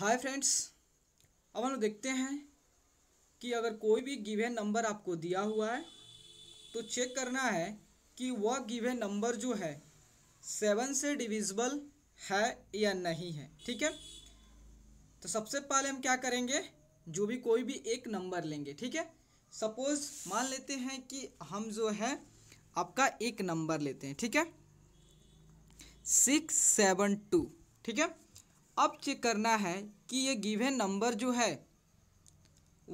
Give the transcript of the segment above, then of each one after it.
hi friends अब हम देखते हैं कि अगर कोई भी गिवेन नंबर आपको दिया हुआ है तो चेक करना है कि वह गिवेन नंबर जो है सेवन से डिविजिबल है या नहीं है ठीक है तो सबसे पहले हम क्या करेंगे जो भी कोई भी एक नंबर लेंगे ठीक है सपोज़ मान लेते हैं कि हम जो है आपका एक नंबर लेते हैं ठीक है सिक्स सेवन टू ठीक है अब चेक करना है कि ये गिवेन नंबर जो है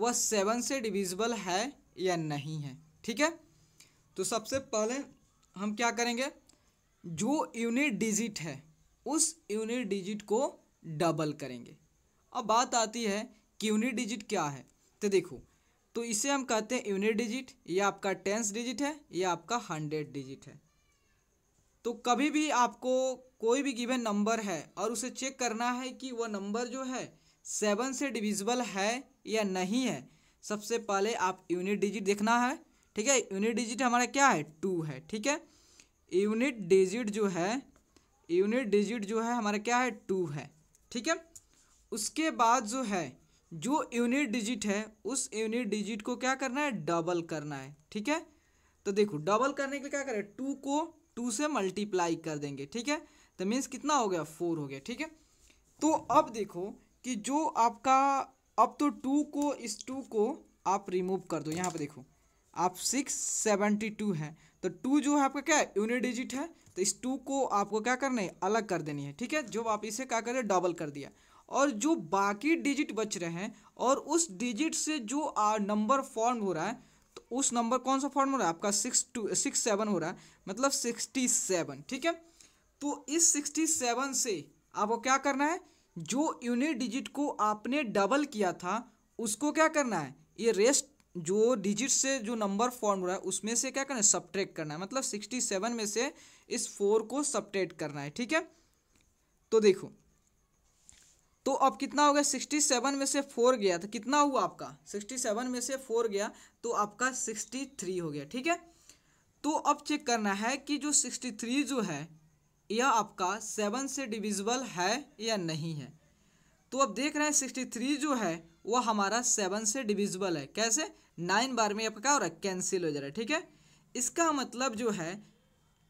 वह सेवन से डिविजिबल है या नहीं है ठीक है तो सबसे पहले हम क्या करेंगे जो यूनिट डिजिट है उस यूनिट डिजिट को डबल करेंगे अब बात आती है कि यूनिट डिजिट क्या है तो देखो तो इसे हम कहते हैं यूनिट डिजिट या आपका टेंस डिजिट है या आपका हंड्रेड डिजिट है तो कभी भी आपको कोई भी गिवन नंबर है और उसे चेक करना है कि वह नंबर जो है सेवन से डिविजिबल है या नहीं है सबसे पहले आप यूनिट डिजिट देखना है ठीक है यूनिट डिजिट हमारा क्या है टू है ठीक है यूनिट डिजिट जो है यूनिट डिजिट जो है हमारा क्या है टू है ठीक है उसके बाद जो है जो यूनिट डिजिट है उस यूनिट डिजिट को क्या करना है डबल करना है ठीक है तो देखो डबल करने के लिए क्या करें टू को टू से मल्टीप्लाई कर देंगे ठीक है द मीन्स कितना हो गया फोर हो गया ठीक है तो अब देखो कि जो आपका अब तो टू को इस टू को आप रिमूव कर दो यहाँ पर देखो आप सिक्स सेवेंटी टू है तो टू जो है आपका क्या है यूनिट डिजिट है तो इस टू को आपको क्या करना है अलग कर देनी है ठीक है जो आप इसे क्या करें डबल कर दिया और जो बाकी डिजिट बच रहे हैं और उस डिजिट से जो नंबर फॉर्म हो रहा है तो उस नंबर कौन सा फॉर्म हो रहा है आपका सिक्स टू सिक्स सेवन हो रहा है मतलब सिक्सटी सेवन ठीक है तो इस सिक्सटी सेवन से आपको क्या करना है जो यूनिट डिजिट को आपने डबल किया था उसको क्या करना है ये रेस्ट जो डिजिट से जो नंबर फॉर्म हो रहा है उसमें से क्या करना है सब्ट्रैक्ट करना है मतलब सिक्सटी सेवन में से इस फोर को सब्ट्रैक्ट करना है ठीक है तो देखो तो अब कितना हो गया सिक्सटी सेवन में से फोर गया तो कितना हुआ आपका सिक्सटी सेवन में से फोर गया तो आपका सिक्सटी थ्री हो गया ठीक है तो अब चेक करना है कि जो सिक्सटी थ्री जो है यह आपका सेवन से डिविजिबल है या नहीं है तो अब देख रहे हैं सिक्सटी थ्री जो है वह हमारा सेवन से डिविजिबल है कैसे नाइन बार में आपका क्या हो रहा है कैंसिल हो जा रहा है ठीक है इसका मतलब जो है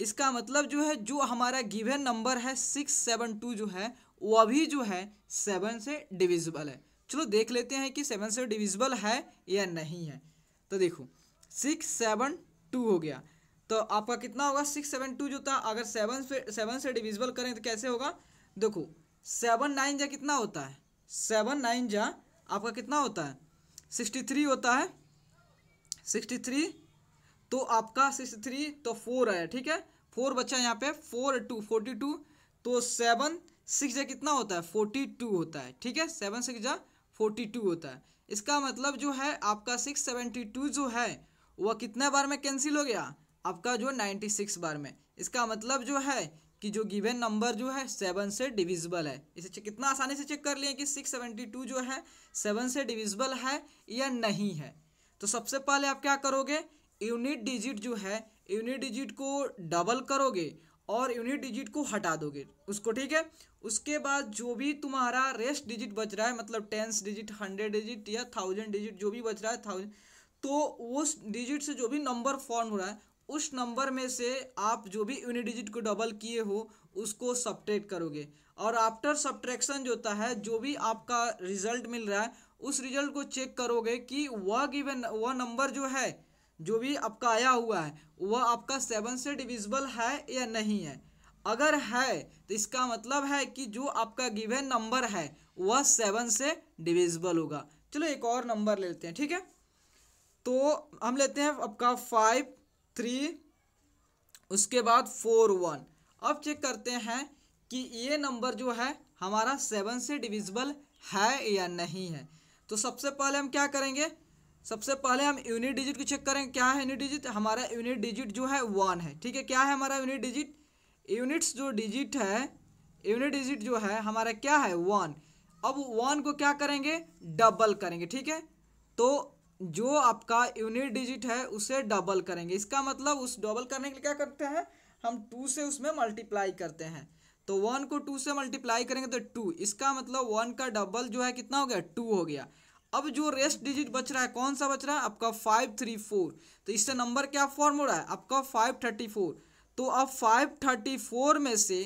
इसका मतलब जो है जो हमारा गिवन नंबर है सिक्स सेवन टू जो है वह भी जो है सेवन से डिविजिबल है चलो देख लेते हैं कि सेवन से डिविजिबल है या नहीं है तो देखो सिक्स सेवन टू हो गया तो आपका कितना होगा सिक्स सेवन टू जो था अगर सेवन से सेवन से डिविजिबल करें तो कैसे होगा देखो सेवन नाइन जा कितना होता है सेवन नाइन जा आपका कितना होता है सिक्सटी थ्री होता है सिक्सटी थ्री तो आपका सिक्सटी थ्री तो फोर है ठीक है फोर बच्चा यहाँ पे फोर टू फोर्टी टू तो सेवन सिक्स जा कितना होता है फोर्टी टू होता है ठीक है सेवन सिक्स जा फोर्टी टू होता है इसका मतलब जो है आपका सिक्स सेवेंटी टू जो है वह कितने बार में कैंसिल हो गया आपका जो नाइन्टी सिक्स बार में इसका मतलब जो है कि जो गिवन नंबर जो है सेवन से डिविजिबल है इसे कितना आसानी से चेक कर लिए कि सिक्स सेवेंटी टू जो है सेवन से डिविजिबल है या नहीं है तो सबसे पहले आप क्या करोगे यूनिट डिजिट जो है यूनिट डिजिट को डबल करोगे और यूनिट डिजिट को हटा दोगे उसको ठीक है उसके बाद जो भी तुम्हारा रेस्ट डिजिट बच रहा है मतलब टेंस डिजिट हंड्रेड डिजिट या थाउजेंड डिजिट जो भी बच रहा है थाउजेंड तो उस डिजिट से जो भी नंबर फॉर्म हो रहा है उस नंबर में से आप जो भी यूनिट डिजिट को डबल किए हो उसको सब्ट्रैक्ट करोगे और आफ्टर सब्ट्रैक्शन जो होता है जो भी आपका रिजल्ट मिल रहा है उस रिजल्ट को चेक करोगे कि वह गिवन वह नंबर जो है जो भी आपका आया हुआ है वह आपका सेवन से डिविजिबल है या नहीं है अगर है तो इसका मतलब है कि जो आपका गिवन नंबर है वह सेवन से डिविजिबल होगा चलो एक और नंबर ले लेते हैं ठीक है तो हम लेते हैं आपका फाइव थ्री उसके बाद फोर वन अब चेक करते हैं कि ये नंबर जो है हमारा सेवन से डिविजिबल है या नहीं है तो सबसे पहले हम क्या करेंगे सबसे पहले हम यूनिट डिजिट को चेक करेंगे क्या है यूनिट डिजिट हमारा यूनिट डिजिट जो है वन है ठीक है क्या है हमारा यूनिट डिजिट यूनिट्स जो डिजिट है यूनिट डिजिट जो है हमारा क्या है वन अब वन को क्या करेंगे डबल करेंगे ठीक है तो जो आपका यूनिट डिजिट है उसे डबल करेंगे इसका मतलब उस डबल करने के लिए क्या करते हैं हम टू से उसमें मल्टीप्लाई करते हैं तो वन को टू से मल्टीप्लाई करेंगे तो टू इसका मतलब वन का डबल जो है कितना हो गया टू हो गया अब जो रेस्ट डिजिट बच रहा है कौन सा बच रहा है आपका फाइव थ्री फोर तो इससे नंबर क्या फॉर्म हो रहा है आपका फाइव थर्टी फोर तो अब फाइव थर्टी फोर में से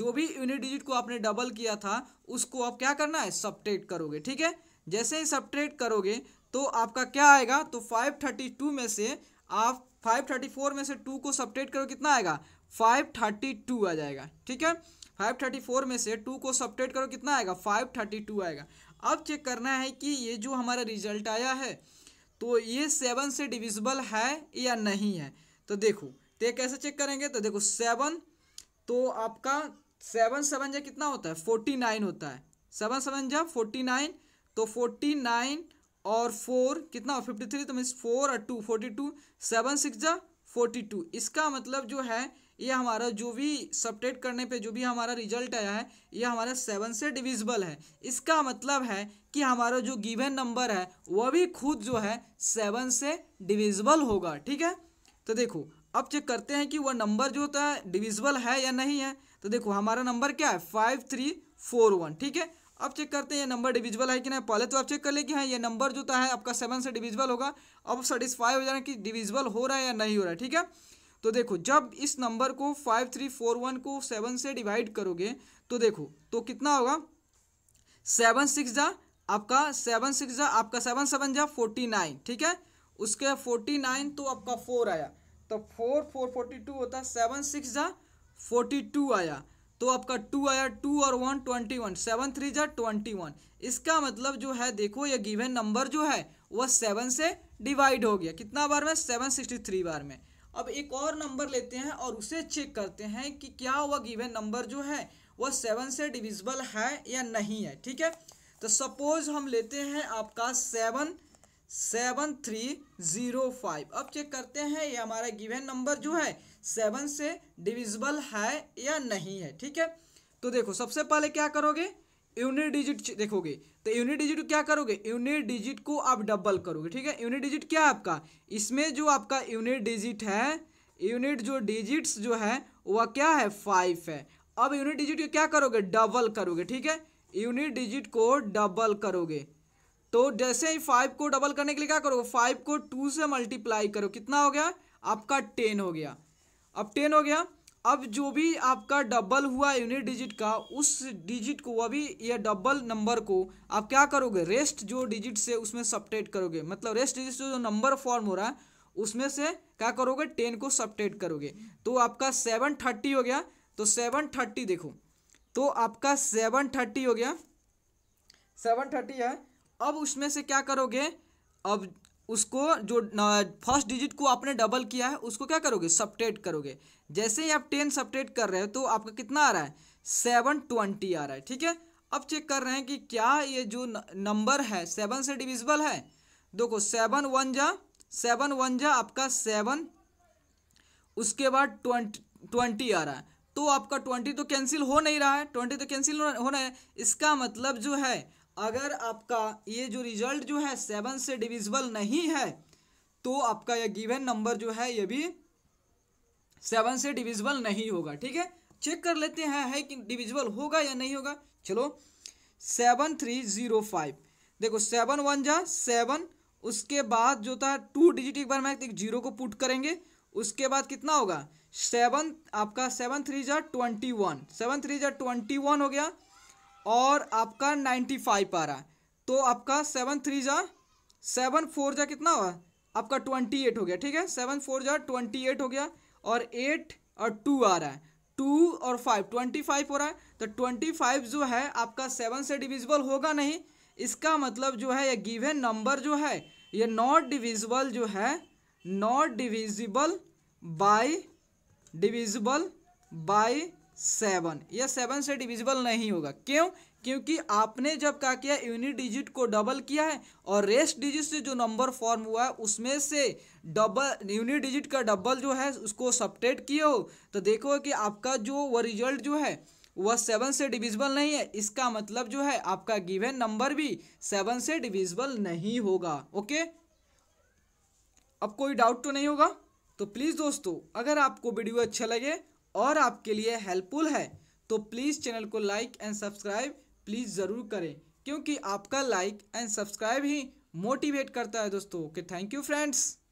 जो भी यूनिट डिजिट को आपने डबल किया था उसको आप क्या करना है सब्ट्रेट करोगे ठीक है जैसे ही सब्ट्रेट करोगे तो आपका क्या आएगा तो 532 में से आप 534 में से टू को सपरेट करो कितना आएगा 532 आ जाएगा ठीक है 534 में से टू को सपरेट करो कितना आएगा 532 आएगा अब चेक करना है कि ये जो हमारा रिजल्ट आया है तो ये सेवन से डिविजिबल है या नहीं है तो देखो तो ये कैसे चेक करेंगे तो देखो सेवन तो आपका सेवन सेवन जा कितना होता है फोर्टी नाइन होता है सेवन सेवन जा फोर्टी नाइन तो फोर्टी नाइन और फोर कितना फिफ्टी थ्री तो मीन्स फोर और two forty two seven six जा फोर्टी टू इसका मतलब जो है ये हमारा जो भी सपरेट करने पे जो भी हमारा रिजल्ट आया है ये हमारा सेवन से डिविजिबल है इसका मतलब है कि हमारा जो गिवन नंबर है वह भी खुद जो है सेवन से डिविजिबल होगा ठीक है तो देखो अब चेक करते हैं कि वह नंबर जो होता है डिविजिबल है या नहीं है तो देखो हमारा नंबर क्या है फाइव थ्री फोर वन ठीक है अब चेक करते हैं ये नंबर डिविजिबल है कि नहीं पहले तो आप चेक कर ले कि हाँ ये नंबर जो है आपका सेवन से डिविजिबल होगा अब सेटिस्फाई हो है कि डिविजिबल हो रहा है या नहीं हो रहा है ठीक है तो देखो जब इस नंबर को फाइव थ्री फोर वन को सेवन से डिवाइड करोगे तो देखो तो कितना होगा सेवन सिक्स जा आपका सेवन सिक्स जा आपका सेवन सेवन जा फोर्टी नाइन ठीक है उसके फोर्टी नाइन तो आपका फोर आया तो फोर फोर फोर्टी टू होता है सेवन सिक्स जा फोर्टी टू आया तो आपका टू आया टू और one twenty one seven three जै ट्वेंटी वन इसका मतलब जो है देखो ये गिवन नंबर जो है वह सेवन से डिवाइड हो गया कितना बार में सेवन सिक्सटी थ्री बार में अब एक और नंबर लेते हैं और उसे चेक करते हैं कि क्या वह गिवन नंबर जो है वह सेवन से डिविजिबल है या नहीं है ठीक है तो सपोज हम लेते हैं आपका seven seven three zero five अब चेक करते हैं ये हमारा गिवन नंबर जो है सेवन से डिविजिबल है या नहीं है ठीक है तो देखो सबसे पहले क्या करोगे यूनिट डिजिट देखोगे तो यूनिट डिजिट क्या करोगे यूनिट डिजिट को आप डबल करोगे ठीक है यूनिट डिजिट क्या है आपका इसमें जो आपका यूनिट डिजिट है यूनिट जो डिजिट्स जो है वह क्या है फाइव है अब यूनिट डिजिट को क्या करोगे डबल करोगे ठीक है यूनिट डिजिट को डबल करोगे तो जैसे ही फाइव को डबल करने के लिए क्या करोगे फाइव को टू से मल्टीप्लाई करो कितना हो गया आपका टेन हो गया अब टेन हो गया अब जो भी आपका डबल हुआ यूनिट डिजिट का उस डिजिट को अभी यह डबल नंबर को आप क्या करोगे रेस्ट जो डिजिट से उसमें सपटेट करोगे मतलब रेस्ट डिजिट से जो नंबर फॉर्म हो रहा है उसमें से क्या करोगे टेन को सपटेट करोगे तो आपका सेवन थर्टी हो गया तो सेवन थर्टी देखो तो आपका सेवन थर्टी हो गया सेवन थर्टी है अब उसमें से क्या करोगे अब उसको जो फर्स्ट डिजिट को आपने डबल किया है उसको क्या करोगे सपटेट करोगे जैसे ही आप टेन सपटेट कर रहे हो तो आपका कितना आ रहा है सेवन ट्वेंटी आ रहा है ठीक है अब चेक कर रहे हैं कि क्या ये जो नंबर है सेवन से डिविजिबल है देखो सेवन वन जा सेवन वन जा आपका सेवन उसके बाद ट्वेंटी ट्वेंटी आ रहा है तो आपका ट्वेंटी तो कैंसिल हो नहीं रहा है ट्वेंटी तो कैंसिल हो है इसका मतलब जो है अगर आपका ये जो रिजल्ट जो है सेवन से डिविजिबल नहीं है तो आपका यह गिवन नंबर जो है ये भी सेवन से डिविजिबल नहीं होगा ठीक है चेक कर लेते हैं है कि डिविजिबल होगा या नहीं होगा चलो सेवन थ्री ज़ीरो फाइव देखो सेवन वन जा सेवन उसके बाद जो था टू डिजिट एक बार मैं एक जीरो को पुट करेंगे उसके बाद कितना होगा सेवन आपका सेवन थ्री जा ट्वेंटी वन सेवन थ्री जा ट्वेंटी वन हो गया और आपका नाइन्टी फाइव आ रहा है तो आपका सेवन थ्री जा सेवन फोर जा कितना हुआ आपका ट्वेंटी एट हो गया ठीक है सेवन फोर जा ट्वेंटी एट हो गया और एट और टू आ रहा है टू और फाइव ट्वेंटी फाइव हो रहा है तो ट्वेंटी फाइव जो है आपका सेवन से डिविजिबल होगा नहीं इसका मतलब जो है ये गिवन नंबर जो है ये नॉट डिविजिबल जो है not divisible by divisible by seven ये सेवन से डिविजिबल नहीं होगा क्यों क्योंकि आपने जब क्या किया यूनिट डिजिट को डबल किया है और रेस्ट डिजिट से जो नंबर फॉर्म हुआ है उसमें से डबल यूनिट डिजिट का डबल जो है उसको सपरेट किए हो तो देखो कि आपका जो वह रिजल्ट जो है वह सेवन से डिविजिबल नहीं है इसका मतलब जो है आपका गिवेन नंबर भी सेवन से डिविजिबल नहीं होगा ओके अब कोई डाउट तो नहीं होगा तो प्लीज़ दोस्तों अगर आपको वीडियो अच्छा लगे और आपके लिए हेल्पफुल है तो प्लीज़ चैनल को लाइक एंड सब्सक्राइब प्लीज़ ज़रूर करें क्योंकि आपका लाइक एंड सब्सक्राइब ही मोटिवेट करता है दोस्तों ओके थैंक यू फ्रेंड्स